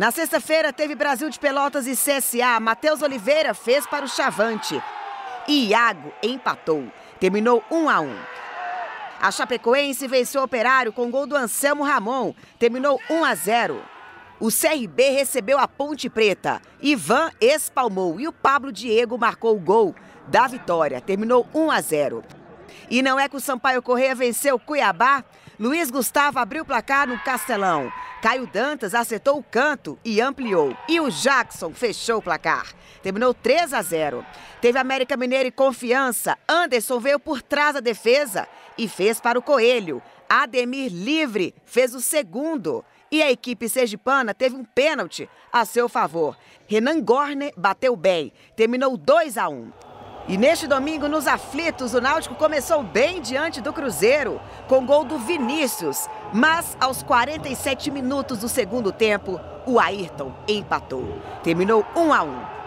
Na sexta-feira teve Brasil de Pelotas e CSA. Matheus Oliveira fez para o Chavante. Iago empatou. Terminou 1 a 1. A Chapecoense venceu o Operário com gol do Anselmo Ramon. Terminou 1 a 0. O CRB recebeu a Ponte Preta. Ivan espalmou e o Pablo Diego marcou o gol da vitória. Terminou 1 a 0. E não é que o Sampaio Correia venceu o Cuiabá Luiz Gustavo abriu o placar no Castelão. Caio Dantas acertou o canto e ampliou. E o Jackson fechou o placar. Terminou 3 a 0. Teve América Mineiro e confiança. Anderson veio por trás da defesa e fez para o Coelho. Ademir livre fez o segundo. E a equipe sergipana teve um pênalti a seu favor. Renan Gorne bateu bem. Terminou 2 a 1. E neste domingo, nos aflitos, o Náutico começou bem diante do Cruzeiro, com gol do Vinícius. Mas aos 47 minutos do segundo tempo, o Ayrton empatou. Terminou 1 a 1.